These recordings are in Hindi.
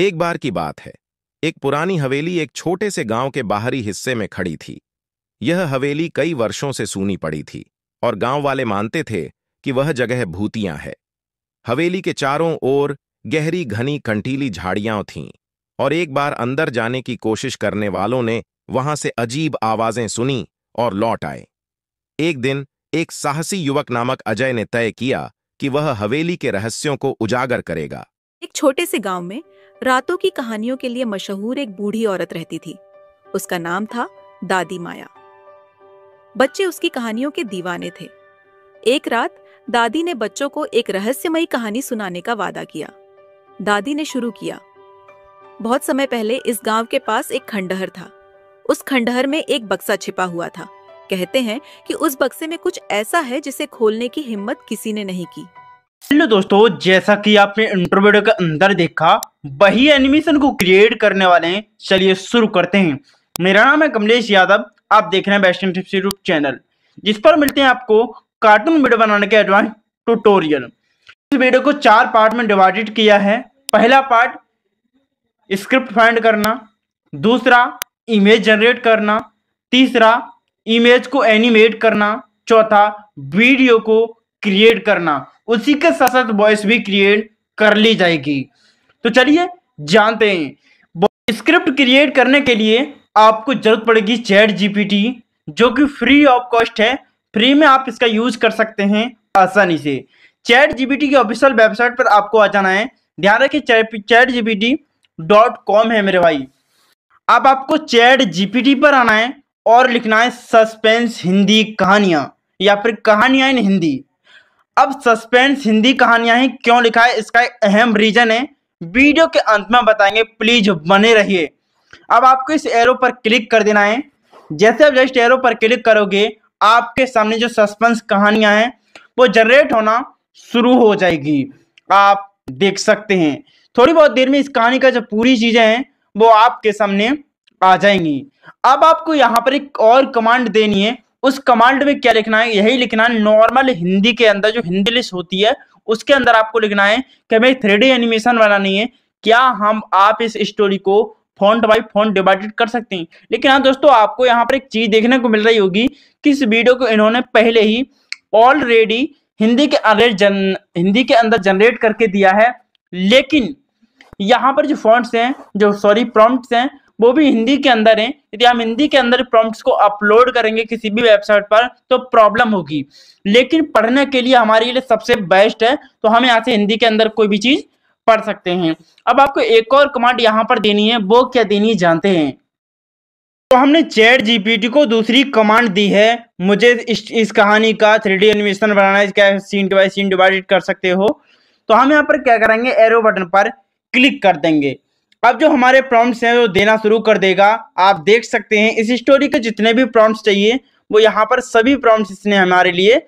एक बार की बात है एक पुरानी हवेली एक छोटे से गांव के बाहरी हिस्से में खड़ी थी यह हवेली कई वर्षों से सूनी पड़ी थी और गांव वाले मानते थे कि वह जगह भूतियां है हवेली के चारों ओर गहरी घनी कंटीली झाड़ियां थीं और एक बार अंदर जाने की कोशिश करने वालों ने वहां से अजीब आवाजें सुनी और लौट आए एक दिन एक साहसी युवक नामक अजय ने तय किया कि वह हवेली के रहस्यों को उजागर करेगा एक छोटे से गांव में रातों की कहानियों के लिए मशहूर एक बूढ़ी औरत रहती थी उसका नाम था दादी माया बच्चे उसकी कहानियों के दीवाने थे एक रात दादी ने बच्चों को एक रहस्यमयी कहानी सुनाने का वादा किया दादी ने शुरू किया बहुत समय पहले इस गांव के पास एक खंडहर था उस खंडहर में एक बक्सा छिपा हुआ था कहते हैं कि उस बक्से में कुछ ऐसा है जिसे खोलने की हिम्मत किसी ने नहीं की हेलो दोस्तों जैसा कि आपने इंट्रो वीडियो के अंदर देखा वही एनिमेशन को क्रिएट करने वाले हैं चलिए शुरू करते हैं मेरा नाम है कमलेश यादव आप देख रहे हैं वैष्णव टिप्स यूट्यूब चैनल जिस पर मिलते हैं आपको कार्टून वीडियो बनाने के एडवांस ट्यूटोरियल इस वीडियो को चार पार्ट में डिवाइडेड किया है पहला पार्ट स्क्रिप्ट फाइंड करना दूसरा इमेज जनरेट करना तीसरा इमेज को एनिमेट करना चौथा वीडियो को क्रिएट करना उसी के साथ साथ वॉइस भी क्रिएट कर ली जाएगी तो चलिए जानते हैं स्क्रिप्ट क्रिएट करने के लिए आपको जरूरत पड़ेगी चैट जीपीटी जो कि फ्री ऑफ कॉस्ट है फ्री में आप इसका यूज कर सकते हैं आसानी से चैट जीपीटी की ऑफिशियल वेबसाइट पर आपको आ जाना है ध्यान रखिए चैट जीपीटी डॉट कॉम है मेरे भाई अब आपको चैट जीपीटी पर आना है और लिखना है सस्पेंस हिंदी कहानियां या फिर कहानियां इन हिंदी अब सस्पेंस हिंदी कहानियां ही क्यों लिखा है इसका एक अहम रीजन है वीडियो के अंत में बताएंगे प्लीज बने रहिए अब आपको इस एरो पर क्लिक कर देना है जैसे आप जस्ट एरो पर क्लिक करोगे आपके सामने जो सस्पेंस कहानियां हैं वो जनरेट होना शुरू हो जाएगी आप देख सकते हैं थोड़ी बहुत देर में इस कहानी का जो पूरी चीजें हैं वो आपके सामने आ जाएंगी अब आपको यहाँ पर एक और कमांड देनी है उस कमांड में क्या लिखना है यही लिखना है नॉर्मल हिंदी के अंदर जो हिंदी लिस्ट होती है उसके अंदर आपको लिखना है कि हमें थ्री एनिमेशन वाला नहीं है क्या हम आप इस स्टोरी को फॉन्ट बाई फॉन्ट डिवाइडेड कर सकते हैं लेकिन हाँ दोस्तों आपको यहाँ पर एक चीज देखने को मिल रही होगी कि इस वीडियो को इन्होंने पहले ही ऑलरेडी हिंदी के अंदर जन हिंदी के अंदर जनरेट करके दिया है लेकिन यहाँ पर जो फॉन्ट्स हैं जो सॉरी प्रॉम्प्ट्स हैं वो भी हिंदी के अंदर है यदि हम हिंदी के अंदर प्रॉम्प्ट्स को अपलोड करेंगे किसी भी वेबसाइट पर तो प्रॉब्लम होगी लेकिन पढ़ने के लिए हमारे लिए सबसे बेस्ट है तो हम यहाँ से हिंदी के अंदर कोई भी चीज पढ़ सकते हैं अब आपको एक और कमांड यहाँ पर देनी है वो क्या देनी है जानते हैं तो हमने चैट जीपीटी को दूसरी कमांड दी है मुझे इस, इस कहानी का थ्री डी एनिमेशन बनाना है क्या सीन बाई सीन डिवाइडेड कर सकते हो तो हम यहाँ पर क्या करेंगे एरो बटन पर क्लिक कर देंगे अब जो हमारे प्रॉम्प्ट्स हैं वो देना शुरू कर देगा आप देख सकते हैं इस स्टोरी के जितने भी प्रॉम्प्ट्स चाहिए वो यहाँ पर सभी प्रॉम्प्ट्स इसने हमारे लिए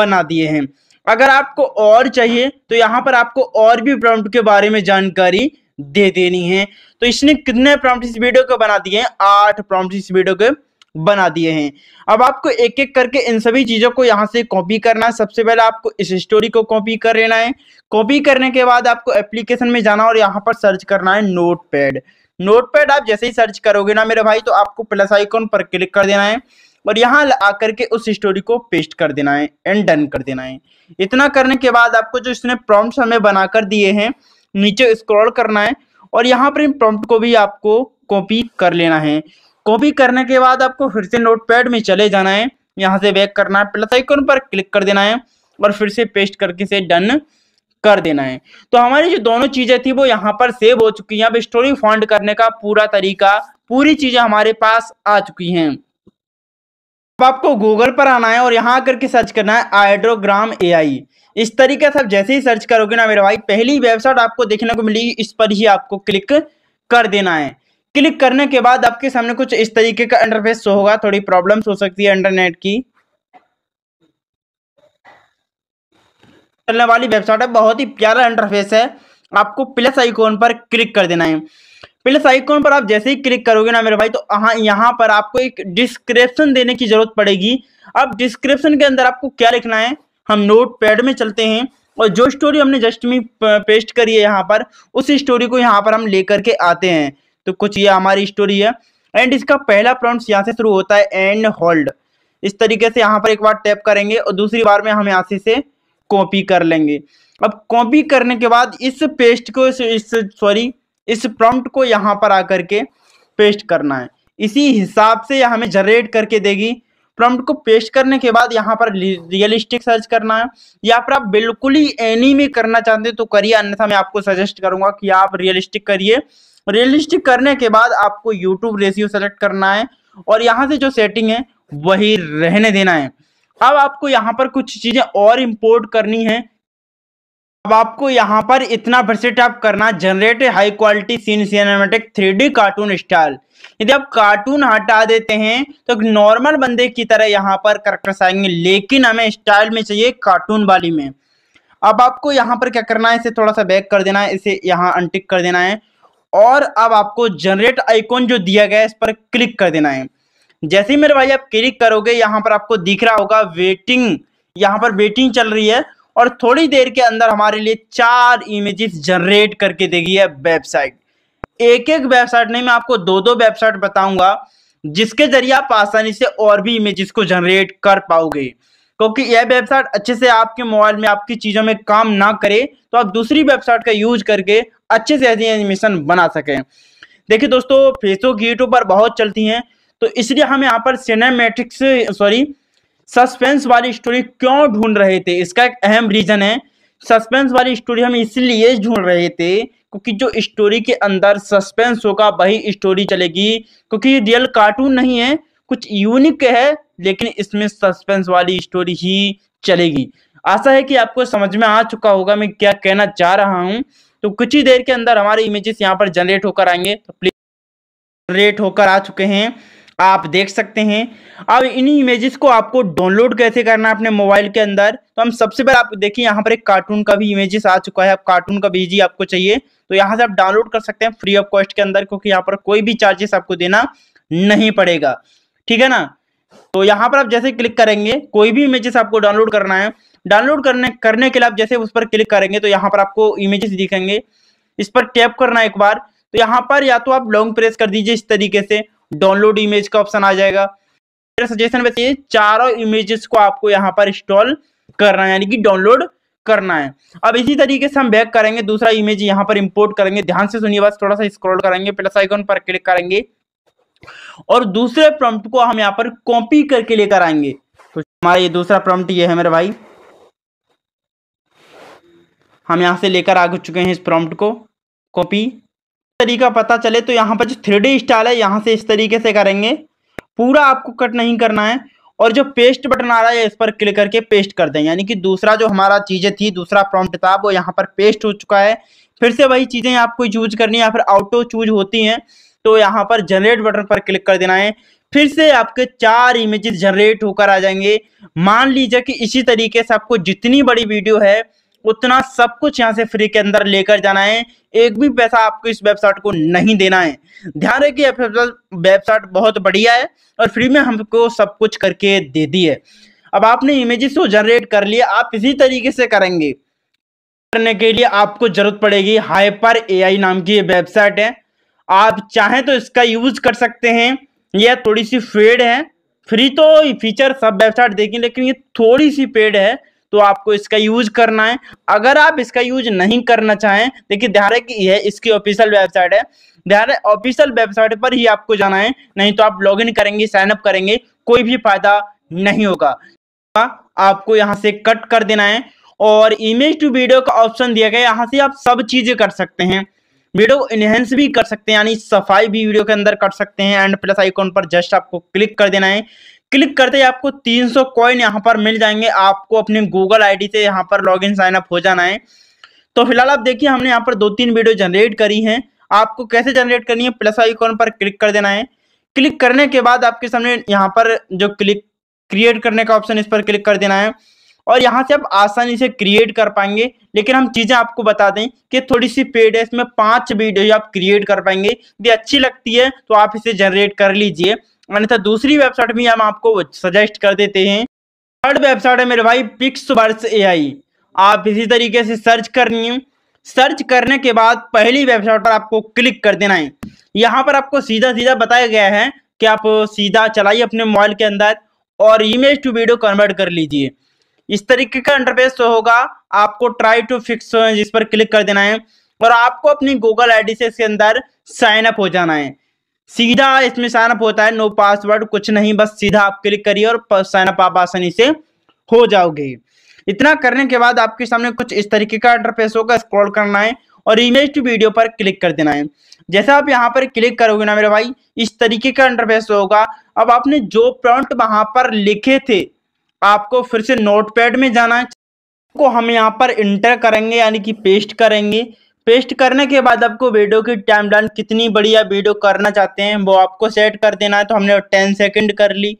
बना दिए हैं अगर आपको और चाहिए तो यहाँ पर आपको और भी प्रॉम्प्ट के बारे में जानकारी दे देनी है तो इसने कितने प्रॉम्प्ट इस वीडियो के बना दिए हैं आठ प्रॉम्प्ट इस वीडियो के बना दिए हैं अब आपको एक एक करके इन सभी चीज़ों को यहाँ से कॉपी करना है सबसे पहले आपको इस स्टोरी को कॉपी कर लेना है कॉपी करने के बाद आपको एप्लीकेशन में जाना और यहाँ पर सर्च करना है नोटपैड नोटपैड आप जैसे ही सर्च करोगे ना मेरे भाई तो आपको प्लस आइकॉन पर क्लिक कर देना है और यहाँ आकर के उस स्टोरी को पेस्ट कर देना है एंड डन कर देना है इतना करने के बाद आपको जो इसने प्रॉम्प्ट हमें बनाकर दिए हैं नीचे स्क्रॉल करना है और यहाँ पर इन प्रॉम्प्ट को भी आपको कॉपी कर लेना है कॉपी करने के बाद आपको फिर से नोटपैड में चले जाना है यहाँ से बैक करना है प्लस आइकन पर क्लिक कर देना है और फिर से पेस्ट करके से डन कर देना है तो हमारी जो दोनों चीजें थी वो यहाँ पर सेव हो चुकी है अब स्टोरी फॉन्ट करने का पूरा तरीका पूरी चीजें हमारे पास आ चुकी हैं अब आपको गूगल पर आना है और यहाँ करके सर्च करना है आइड्रोग्राम आई इस तरीके से आप जैसे ही सर्च करोगे ना मेरे भाई पहली वेबसाइट आपको देखने को मिलेगी इस पर ही आपको क्लिक कर देना है क्लिक करने के बाद आपके सामने कुछ इस तरीके का इंटरफेस होगा थोड़ी प्रॉब्लम्स हो सकती है इंटरनेट की चलने वाली वेबसाइट है बहुत ही प्यारा इंटरफेस है आपको प्लस आइकॉन पर क्लिक कर देना है प्लस आइकॉन पर आप जैसे ही क्लिक करोगे ना मेरे भाई तो यहाँ पर आपको एक डिस्क्रिप्शन देने की जरूरत पड़ेगी अब डिस्क्रिप्शन के अंदर आपको क्या लिखना है हम नोट पैड में चलते हैं और जो स्टोरी हमने जस्ट में पेस्ट करी है यहाँ पर उस स्टोरी को यहाँ पर हम लेकर के आते हैं तो कुछ ये हमारी स्टोरी है एंड इसका पहला प्रॉन्ट यहाँ से शुरू होता है एंड होल्ड इस तरीके से यहाँ पर एक बार टैप करेंगे और दूसरी बार में हम यहाँ से, कॉपी कर लेंगे अब कॉपी करने के बाद इस पेस्ट को इस, सॉरी इस प्रॉम्प्ट को यहाँ पर आकर के पेस्ट करना है इसी हिसाब से यह हमें जनरेट करके देगी प्रॉम्प्ट को पेस्ट करने के बाद यहाँ पर रियलिस्टिक सर्च करना है या फिर आप बिल्कुल ही एनी में करना चाहते हो तो करिए अन्यथा मैं आपको सजेस्ट करूंगा कि आप रियलिस्टिक करिए रियलिस्टिक करने के बाद आपको यूट्यूब रेशियो सेलेक्ट करना है और यहाँ से जो सेटिंग है वही रहने देना है अब आपको यहाँ पर कुछ चीजें और इम्पोर्ट करनी है अब आपको यहाँ पर इतना से टैप करना generate high quality scene cinematic three cartoon style यदि आप कार्टून हटा देते हैं तो नॉर्मल बंदे की तरह यहाँ पर करेक्टर्स आएंगे लेकिन हमें स्टाइल में चाहिए कार्टून वाली में अब आपको यहाँ पर क्या करना है इसे थोड़ा सा बैक कर देना है इसे यहाँ अनटिक कर देना है और अब आपको जनरेट आइकॉन जो दिया गया है इस पर क्लिक कर देना है जैसे ही मेरे भाई आप क्लिक करोगे यहाँ पर आपको दिख रहा होगा वेटिंग यहाँ पर वेटिंग चल रही है और थोड़ी देर के अंदर हमारे लिए चार इमेजेस जनरेट करके देगी है वेबसाइट एक एक वेबसाइट नहीं मैं आपको दो दो वेबसाइट बताऊंगा जिसके जरिए आप आसानी से और भी इमेजेस को जनरेट कर पाओगे क्योंकि यह वेबसाइट अच्छे से आपके मोबाइल में आपकी चीज़ों में काम ना करे तो आप दूसरी वेबसाइट का यूज करके अच्छे से ऐसी एनिमेशन बना सकें देखिए दोस्तों फेसबुक यूट्यूब पर बहुत चलती हैं तो इसलिए हम यहाँ पर सिनेमेटिक्स सॉरी सस्पेंस वाली स्टोरी क्यों ढूंढ रहे थे इसका एक अहम रीज़न है सस्पेंस वाली स्टोरी हम इसलिए ढूंढ रहे थे क्योंकि जो स्टोरी के अंदर सस्पेंस होगा वही स्टोरी चलेगी क्योंकि रियल कार्टून नहीं है कुछ यूनिक है लेकिन इसमें सस्पेंस वाली स्टोरी ही चलेगी आशा है कि आपको समझ में आ चुका होगा मैं क्या कहना चाह रहा हूँ तो कुछ ही देर के अंदर हमारे इमेजेस यहाँ पर जनरेट होकर आएंगे तो प्लीज जनरेट होकर आ चुके हैं आप देख सकते हैं अब इन इमेजेस को आपको डाउनलोड कैसे करना है अपने मोबाइल के अंदर तो हम सबसे पहले आप देखिए यहाँ पर एक कार्टून का भी इमेजेस आ चुका है आप कार्टून का भी जी आपको चाहिए तो यहाँ से आप डाउनलोड कर सकते हैं फ्री ऑफ कॉस्ट के अंदर क्योंकि यहाँ पर कोई भी चार्जेस आपको देना नहीं पड़ेगा ठीक है ना तो यहाँ पर आप जैसे क्लिक करेंगे कोई भी इमेजेस आपको डाउनलोड करना है डाउनलोड करने करने के लिए आप जैसे उस पर क्लिक करेंगे तो यहाँ पर आपको इमेजेस दिखेंगे इस पर टैप करना एक बार तो यहाँ पर या तो आप लॉन्ग प्रेस कर दीजिए इस तरीके से डाउनलोड इमेज का ऑप्शन आ जाएगा मेरा सजेशन वैसे ये चारों इमेजेस को आपको यहाँ पर इंस्टॉल करना है यानी कि डाउनलोड करना है अब इसी तरीके से हम बैक करेंगे दूसरा इमेज यहाँ पर इंपोर्ट करेंगे ध्यान से सुनिए बस थोड़ा सा स्क्रॉल करेंगे प्लस आइकॉन पर क्लिक करेंगे और दूसरे प्रम्प्ट को हम यहाँ पर कॉपी करके लेकर आएंगे तो हमारा ये दूसरा प्रम्प्ट ये है मेरे भाई हम यहाँ से लेकर आ चुके हैं इस प्रॉम्प्ट को कॉपी तरीका पता चले तो यहाँ पर जो थ्री स्टाइल है यहाँ से इस तरीके से करेंगे पूरा आपको कट नहीं करना है और जो पेस्ट बटन आ रहा है इस पर क्लिक करके पेस्ट कर दें यानी कि दूसरा जो हमारा चीज़ें थी दूसरा प्रॉम्प्ट था वो यहाँ पर पेस्ट हो चुका है फिर से वही चीज़ें आपको यूज करनी है या फिर ऑटो चूज होती हैं तो यहाँ पर जनरेट बटन पर क्लिक कर देना है फिर से आपके चार इमेजेस जनरेट होकर आ जाएंगे मान लीजिए कि इसी तरीके से आपको जितनी बड़ी वीडियो है उतना सब कुछ यहाँ से फ्री के अंदर लेकर जाना है एक भी पैसा आपको इस वेबसाइट को नहीं देना है ध्यान रखिए वेबसाइट बहुत बढ़िया है और फ्री में हमको सब कुछ करके दे दी है अब आपने इमेजेस को जनरेट कर लिया आप इसी तरीके से करेंगे करने के लिए आपको जरूरत पड़ेगी हाइपर एआई नाम की वेबसाइट है आप चाहें तो इसका यूज कर सकते हैं यह थोड़ी सी फेड है फ्री तो फीचर सब वेबसाइट देखें लेकिन ये थोड़ी सी पेड है तो आपको इसका यूज करना है अगर आप इसका यूज नहीं करना चाहें देखिए ध्यान रखें यह इसकी ऑफिशियल वेबसाइट है ध्यान ऑफिशियल वेबसाइट पर ही आपको जाना है नहीं तो आप लॉगिन करेंगे साइनअप करेंगे कोई भी फायदा नहीं होगा आपको यहाँ से कट कर देना है और इमेज टू वीडियो का ऑप्शन दिया गया यहाँ से आप सब चीजें कर सकते हैं वीडियो इनहेंस भी कर सकते हैं यानी सफाई भी वीडियो के अंदर कर सकते हैं एंड प्लस आइकॉन पर जस्ट आपको क्लिक कर देना है क्लिक करते ही आपको 300 सौ कॉइन यहाँ पर मिल जाएंगे आपको अपने गूगल आईडी से यहाँ पर लॉग इन साइन अप हो जाना है तो फिलहाल आप देखिए हमने यहाँ पर दो तीन वीडियो जनरेट करी हैं आपको कैसे जनरेट करनी है प्लस आईकॉन पर क्लिक कर देना है क्लिक करने के बाद आपके सामने यहाँ पर जो क्लिक क्रिएट करने का ऑप्शन इस पर क्लिक कर देना है और यहाँ से आप आसानी से क्रिएट कर पाएंगे लेकिन हम चीज़ें आपको बता दें कि थोड़ी सी पेड है इसमें पांच वीडियो आप क्रिएट कर पाएंगे यदि अच्छी लगती है तो आप इसे जनरेट कर लीजिए अन्यथा दूसरी वेबसाइट भी हम आपको सजेस्ट कर देते हैं थर्ड वेबसाइट है मेरे भाई पिक्स वर्स ए आप इसी तरीके से सर्च करनी है सर्च करने के बाद पहली वेबसाइट पर आपको क्लिक कर देना है यहाँ पर आपको सीधा सीधा बताया गया है कि आप सीधा चलाइए अपने मोबाइल के अंदर और इमेज टू वीडियो कन्वर्ट कर लीजिए इस तरीके का इंटरफेस तो होगा आपको ट्राई टू फिक्स जिस पर क्लिक कर देना है और आपको अपनी गूगल आईडी से इसके अंदर साइन अप हो जाना है सीधा इसमें साइन अप होता है नो पासवर्ड कुछ नहीं बस सीधा आप क्लिक करिए और साइन अप आप आसानी से हो जाओगे इतना करने के बाद आपके सामने कुछ इस तरीके का इंटरफेस होगा स्क्रॉल करना है और इमेज टू वीडियो पर क्लिक कर देना है जैसे आप यहाँ पर क्लिक करोगे ना मेरे भाई इस तरीके का इंटरफेस होगा अब आपने जो प्रॉन्ट वहां पर लिखे थे आपको फिर से नोटपैड में जाना है को हम यहाँ पर इंटर करेंगे यानी कि पेस्ट करेंगे पेस्ट करने के बाद आपको वीडियो की टाइमलाइन कितनी बड़ी आप वीडियो करना चाहते हैं वो आपको सेट कर देना है तो हमने टेन सेकंड कर ली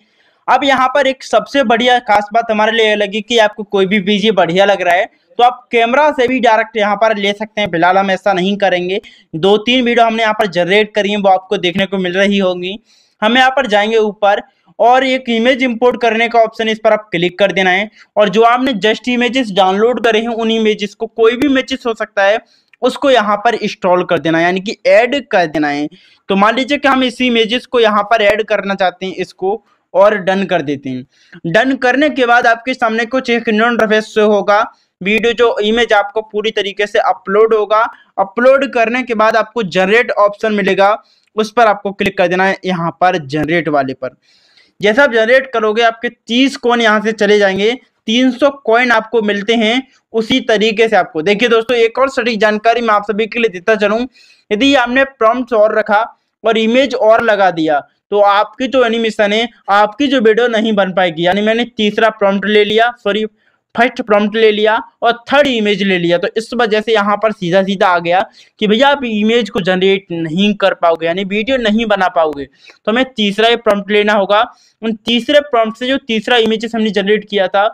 अब यहाँ पर एक सबसे बढ़िया खास बात हमारे लिए लगी कि आपको कोई भी बीजी बढ़िया लग रहा है तो आप कैमरा से भी डायरेक्ट यहाँ पर ले सकते हैं फिलहाल हम ऐसा नहीं करेंगे दो तीन वीडियो हमने यहाँ पर जनरेट करी है वो आपको देखने को मिल रही होगी हम यहाँ पर जाएंगे ऊपर और एक इमेज इंपोर्ट करने का ऑप्शन इस पर आप क्लिक कर देना है और जो आपने जस्ट इमेजेस डाउनलोड करे हैं उन इमेजेस को कोई भी इमेजेस हो सकता है उसको यहाँ पर इंस्टॉल कर देना यानी कि ऐड कर देना है तो मान लीजिए कि हम इसी इमेजेस को यहाँ पर ऐड करना चाहते हैं इसको और डन कर देते हैं डन करने के बाद आपके सामने कुछ एक नॉन इंटरफेस होगा वीडियो जो इमेज आपको पूरी तरीके से अपलोड होगा अपलोड करने के बाद आपको जनरेट ऑप्शन मिलेगा उस पर आपको क्लिक कर देना है यहाँ पर जनरेट वाले पर जैसा आप जनरेट करोगे आपके तीस कॉइन यहाँ से चले जाएंगे 300 कॉइन आपको मिलते हैं उसी तरीके से आपको देखिए दोस्तों एक और सटीक जानकारी मैं आप सभी के लिए देता चलूँ यदि आपने प्रॉम्प्ट और रखा और इमेज और लगा दिया तो आपकी जो एनिमेशन है आपकी जो वीडियो नहीं बन पाएगी यानी मैंने तीसरा प्रॉम्प्ट ले लिया सॉरी फर्स्ट प्रॉम्प्ट ले लिया और थर्ड इमेज ले लिया तो इस वजह से यहाँ पर सीधा सीधा आ गया कि भैया आप इमेज को जनरेट नहीं कर पाओगे यानी वीडियो नहीं बना पाओगे तो हमें तीसरा प्रॉम्प्ट लेना होगा उन तीसरे प्रॉम्प्ट से जो तीसरा इमेजेस हमने जनरेट किया था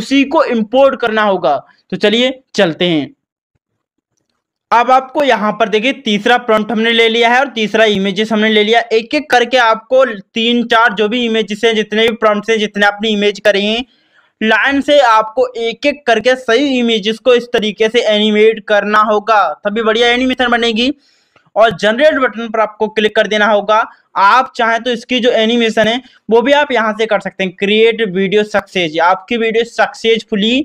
उसी को इम्पोर्ट करना होगा तो चलिए चलते हैं अब आपको यहाँ पर देखिए तीसरा प्रॉम्प्ट हमने ले लिया है और तीसरा इमेजेस हमने ले लिया एक एक करके आपको तीन चार जो भी इमेजेस हैं जितने भी प्रॉम्प्ट हैं जितने आपने इमेज करे हैं लाइन से आपको एक एक करके सही इमेजेस को इस तरीके से एनिमेट करना होगा तभी बढ़िया एनिमेशन बनेगी और जनरेट बटन पर आपको क्लिक कर देना होगा आप चाहें तो इसकी जो एनिमेशन है वो भी आप यहां से कर सकते हैं क्रिएट वीडियो सक्सेस आपकी वीडियो सक्सेसफुली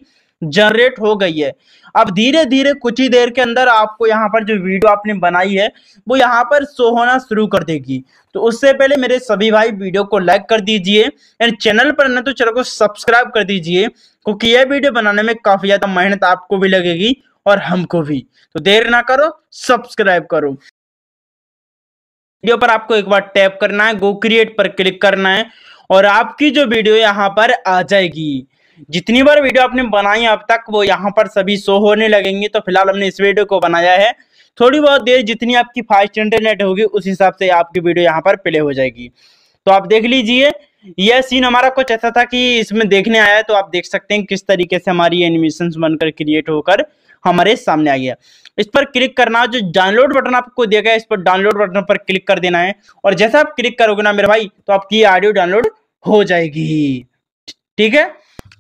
जनरेट हो गई है अब धीरे धीरे कुछ ही देर के अंदर आपको यहाँ पर जो वीडियो आपने बनाई है वो यहाँ पर शो होना शुरू कर देगी तो उससे पहले मेरे सभी भाई वीडियो को लाइक कर दीजिए एंड चैनल पर न तो चैनल को सब्सक्राइब कर दीजिए क्योंकि यह वीडियो बनाने में काफी ज्यादा मेहनत आपको भी लगेगी और हमको भी तो देर ना करो सब्सक्राइब करो वीडियो पर आपको एक बार टैप करना है गो क्रिएट पर क्लिक करना है और आपकी जो वीडियो यहाँ पर आ जाएगी जितनी बार वीडियो आपने बनाई अब तक वो यहाँ पर सभी शो होने लगेंगे तो फिलहाल हमने इस वीडियो को बनाया है थोड़ी बहुत देर जितनी आपकी फास्ट इंटरनेट होगी उस हिसाब से आपकी वीडियो यहाँ पर प्ले हो जाएगी तो आप देख लीजिए यह सीन हमारा कुछ ऐसा था कि इसमें देखने आया है तो आप देख सकते हैं किस तरीके से हमारी एनिमेशन बनकर क्रिएट होकर हमारे सामने आ गया इस पर क्लिक करना जो डाउनलोड बटन आपको दिया गया इस पर डाउनलोड बटन पर क्लिक कर देना है और जैसा आप क्लिक करोगे ना मेरे भाई तो आपकी ऑडियो डाउनलोड हो जाएगी ठीक है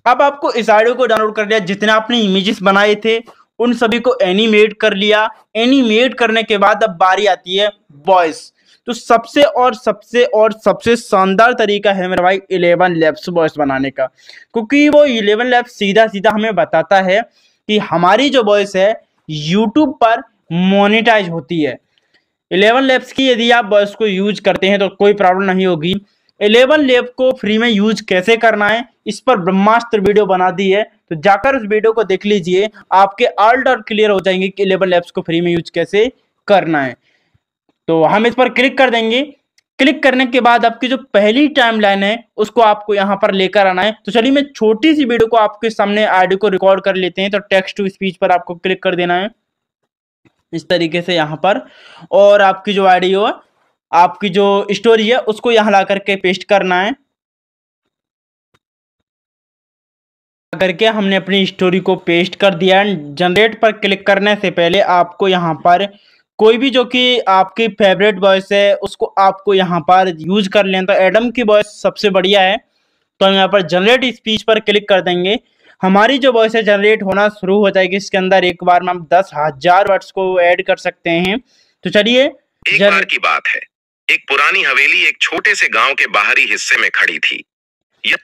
अब आपको इस आइडियो को डाउनलोड कर लिया जितने आपने इमेजेस बनाए थे उन सभी को एनिमेट कर लिया एनिमेट करने के बाद अब बारी आती है वॉइस तो सबसे और सबसे और सबसे शानदार तरीका है मेरा भाई इलेवन लैब्स वॉइस बनाने का क्योंकि वो इलेवन लैब्स सीधा सीधा हमें बताता है कि हमारी जो वॉइस है यूट्यूब पर मोनिटाइज होती है इलेवन लैब्स की यदि आप वॉइस को यूज करते हैं तो कोई प्रॉब्लम नहीं होगी इलेवन लैब को फ्री में यूज कैसे करना है इस पर ब्रह्मास्त्र वीडियो बना दी है तो जाकर उस वीडियो को देख लीजिए आपके ऑल और क्लियर हो जाएंगे कि इलेवन लैब्स को फ्री में यूज कैसे करना है तो हम इस पर क्लिक कर देंगे क्लिक करने के बाद आपकी जो पहली टाइमलाइन है उसको आपको यहाँ पर लेकर आना है तो चलिए मैं छोटी सी वीडियो को आपके सामने आईडी को रिकॉर्ड कर लेते हैं तो टेक्स्ट टू स्पीच पर आपको क्लिक कर देना है इस तरीके से यहाँ पर और आपकी जो आईडी हो आपकी जो स्टोरी है उसको यहाँ ला करके पेस्ट करना है करके हमने अपनी स्टोरी को पेस्ट कर दिया एंड जनरेट पर क्लिक करने से पहले आपको यहाँ पर कोई भी जो कि आपकी फेवरेट वॉइस है उसको आपको यहाँ पर यूज कर लें तो एडम की वॉइस सबसे बढ़िया है तो हम यहाँ पर जनरेट स्पीच पर क्लिक कर देंगे हमारी जो वॉइस है जनरेट होना शुरू हो जाएगी इसके अंदर एक बार में हम दस हजार वर्ड्स को ऐड कर सकते हैं तो चलिए एक जर... बार की बात है एक पुरानी हवेली एक छोटे से गांव के बाहरी हिस्से में खड़ी थी यह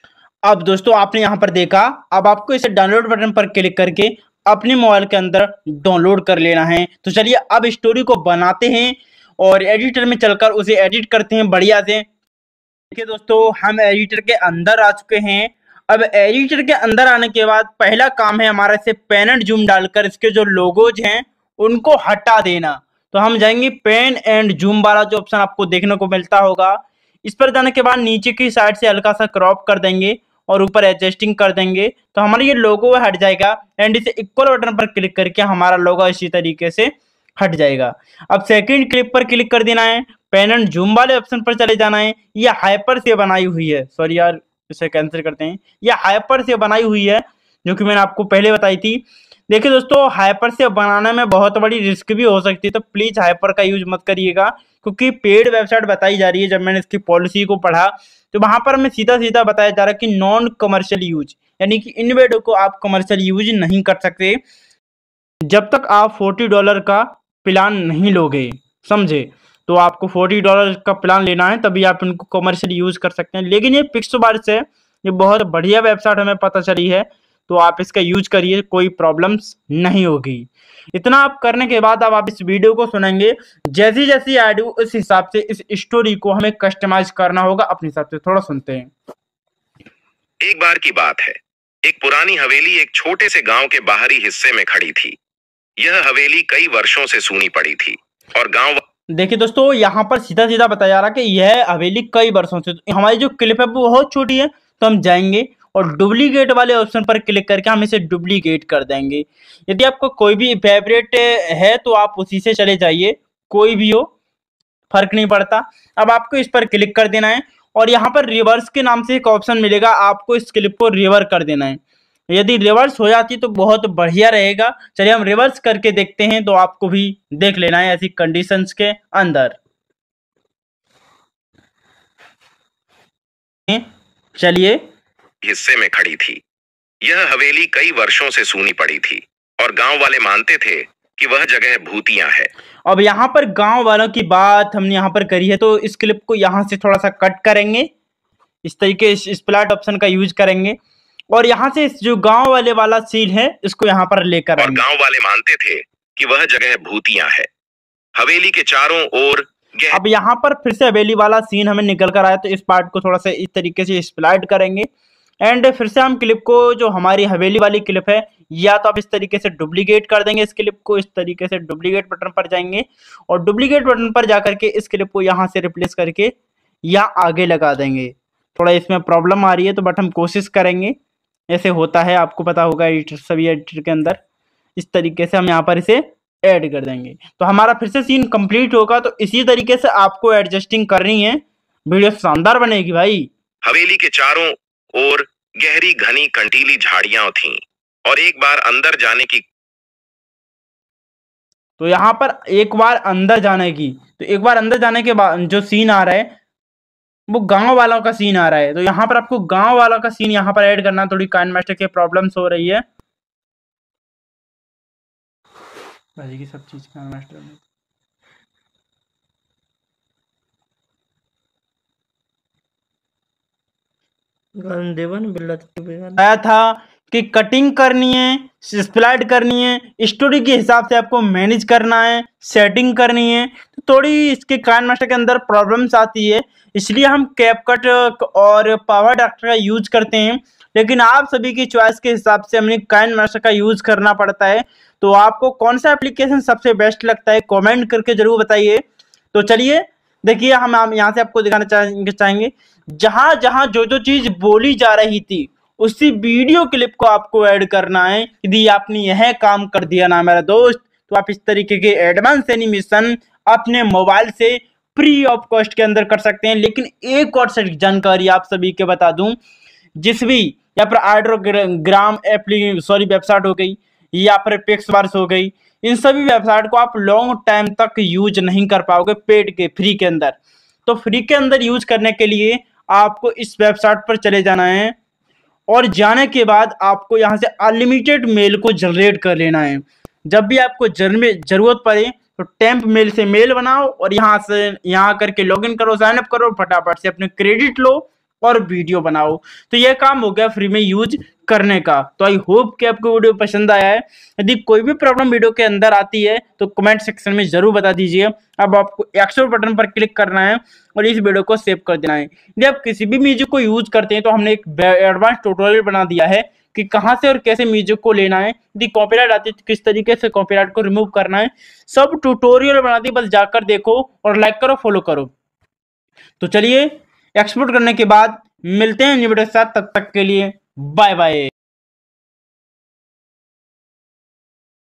अब दोस्तों आपने यहाँ पर देखा अब आपको इसे डाउनलोड बटन पर क्लिक करके अपने मोबाइल के अंदर डाउनलोड कर लेना है तो चलिए अब स्टोरी को बनाते हैं और एडिटर में चलकर उसे एडिट करते हैं बढ़िया से देखिए दोस्तों हम एडिटर के अंदर आ चुके हैं अब एडिटर के अंदर आने के बाद पहला काम है हमारा से पेन एंड जूम डालकर इसके जो लोगोज हैं उनको हटा देना तो हम जाएंगे पेन एंड जूम वाला जो ऑप्शन आपको देखने को मिलता होगा इस पर जाने के बाद नीचे की साइड से हल्का सा क्रॉप कर देंगे और ऊपर एडजस्टिंग कर देंगे तो हमारा ये लोगो हट जाएगा एंड इसे इक्वल बटन पर क्लिक करके हमारा लोगो इसी तरीके से हट जाएगा अब सेकंड क्लिप पर क्लिक कर देना है पेन एंड जूम वाले ऑप्शन पर चले जाना है यह हाइपर से बनाई हुई है सॉरी यार इसे कैंसिल करते हैं यह हाइपर से बनाई हुई है जो कि मैंने आपको पहले बताई थी देखिए दोस्तों हाइपर से बनाने में बहुत बड़ी रिस्क भी हो सकती है तो प्लीज हाइपर का यूज मत करिएगा क्योंकि पेड वेबसाइट बताई जा रही है जब मैंने इसकी पॉलिसी को पढ़ा तो वहां पर हमें सीधा सीधा बताया जा रहा है कि नॉन कमर्शियल यूज यानी कि इन बेडों को आप कमर्शियल यूज नहीं कर सकते जब तक आप फोर्टी डॉलर का प्लान नहीं लोगे समझे तो आपको फोर्टी डॉलर का प्लान लेना है तभी आप इनको कमर्शियल यूज कर सकते हैं लेकिन ये पिक्सोबार्स है ये बहुत बढ़िया वेबसाइट हमें पता चली है तो आप इसका यूज करिए कोई प्रॉब्लम्स नहीं होगी इतना आप करने के बाद अब आप इस वीडियो को सुनेंगे जैसी जैसी ऐड हो उस हिसाब से इस स्टोरी को हमें कस्टमाइज करना होगा अपने हिसाब से थोड़ा सुनते हैं एक बार की बात है एक पुरानी हवेली एक छोटे से गांव के बाहरी हिस्से में खड़ी थी यह हवेली कई वर्षों से सुनी पड़ी थी और गांव देखिए दोस्तों यहाँ पर सीधा सीधा बताया जा रहा है कि यह हवेली कई वर्षों से हमारी जो क्लिप है वो बहुत छोटी है तो हम जाएंगे और डुप्लीकेट वाले ऑप्शन पर क्लिक करके हम इसे डुप्लीकेट कर देंगे यदि आपको कोई भी फेवरेट है तो आप उसी से चले जाइए कोई भी हो फर्क नहीं पड़ता अब आपको इस पर क्लिक कर देना है और यहाँ पर रिवर्स के नाम से एक ऑप्शन मिलेगा आपको इस क्लिप को रिवर कर देना है यदि रिवर्स हो जाती तो बहुत बढ़िया रहेगा चलिए हम रिवर्स करके देखते हैं तो आपको भी देख लेना है ऐसी कंडीशंस के अंदर चलिए हिस्से में खड़ी थी यह हवेली कई वर्षों से सूनी पड़ी थी और गांव वाले मानते थे कि वह जगह भूतिया है अब यहाँ पर गांव वालों की बात हमने यहाँ पर करी है तो इस क्लिप को यहाँ से थोड़ा सा कट करेंगे इस तरीके इस प्लाट ऑप्शन का यूज करेंगे और यहाँ से जो गांव वाले वाला सीन है इसको यहाँ पर लेकर और गांव वाले मानते थे कि वह जगह भूतिया है हवेली के चारों ओर अब यहाँ पर फिर से हवेली वाला सीन हमें निकल कर आया तो इस पार्ट को थोड़ा सा इस तरीके से स्प्लाइट करेंगे एंड फिर से हम क्लिप को जो हमारी हवेली वाली क्लिप है या तो आप इस तरीके से डुप्लीकेट कर देंगे इस क्लिप को इस तरीके से डुप्लीकेट बटन पर जाएंगे और डुप्लीकेट बटन पर जाकर के इस क्लिप को यहाँ से रिप्लेस करके या आगे लगा देंगे थोड़ा इसमें प्रॉब्लम आ रही है तो बट हम कोशिश करेंगे ऐसे होता है आपको पता होगा एडिटर सभी एडिटर के अंदर इस तरीके से हम यहाँ पर इसे ऐड कर देंगे तो हमारा फिर से सीन कंप्लीट होगा तो इसी तरीके से आपको एडजस्टिंग करनी है वीडियो शानदार बनेगी भाई हवेली के चारों और गहरी घनी कंटीली झाड़ियां थीं और एक बार अंदर जाने की तो यहां पर एक बार अंदर जाने की तो एक बार अंदर जाने के बाद जो सीन आ रहा है वो गांव वालों का सीन आ रहा है तो यहाँ पर आपको गांव वालों का सीन यहाँ पर ऐड करना थोड़ी कान मास्टर के प्रॉब्लम्स हो रही है भाजी की सब चीज कान मास्टर बताया तो था कि कटिंग करनी है स्प्लाइड करनी है स्टोरी के हिसाब से आपको मैनेज करना है सेटिंग करनी है तो थोड़ी इसके क्राइन मास्टर के अंदर प्रॉब्लम्स आती है इसलिए हम कैपकट और पावर डॉक्टर का यूज करते हैं लेकिन आप सभी की चॉइस के हिसाब से हमें कैन मास्टर का यूज करना पड़ता है तो आपको कौन सा एप्लीकेशन सबसे बेस्ट लगता है कमेंट करके जरूर बताइए तो चलिए देखिए हम यहाँ से आपको दिखाना चाहेंगे जहां जहां जो जो चीज बोली जा रही थी उसी वीडियो क्लिप को आपको ऐड करना है यदि आपने यह काम कर दिया ना मेरा दोस्त तो आप इस तरीके के एडवांस एनिमेशन अपने मोबाइल से फ्री ऑफ कॉस्ट के अंदर कर सकते हैं लेकिन एक और जानकारी आप सभी के बता दूं जिस भी या पर आइड्रोग्राम एप्ली सॉरी वेबसाइट हो गई या पर पिक्स बार्स हो गई इन सभी वेबसाइट को आप लॉन्ग टाइम तक यूज नहीं कर पाओगे पेड के फ्री के अंदर तो फ्री के अंदर यूज करने के लिए आपको इस वेबसाइट पर चले जाना है और जाने के बाद आपको यहाँ से अनलिमिटेड मेल को जनरेट कर लेना है जब भी आपको जरूरत पड़े तो टेम्प मेल से मेल बनाओ और यहाँ से यहाँ करके लॉगिन करो साइनअप करो फटाफट से अपने क्रेडिट लो और वीडियो बनाओ तो यह काम हो गया फ्री में यूज करने का तो आई होप कि आपको वीडियो पसंद आया है यदि कोई भी प्रॉब्लम वीडियो के अंदर आती है तो कमेंट सेक्शन में जरूर बता दीजिए अब आपको एक्सोर बटन पर क्लिक करना है और इस वीडियो को सेव कर देना है यदि आप किसी भी म्यूजिक को यूज करते हैं तो हमने एक एडवांस टोटोरियल बना दिया है कि कहाँ से और कैसे म्यूजिक को लेना है यदि कॉपीराइट आती है तो किस तरीके से कॉपीराइट को रिमूव करना है सब ट्यूटोरियल बना दी बस जाकर देखो और लाइक करो फॉलो करो तो चलिए एक्सपोर्ट करने के बाद मिलते हैं वीडियो के साथ तब तक के लिए बाय बाय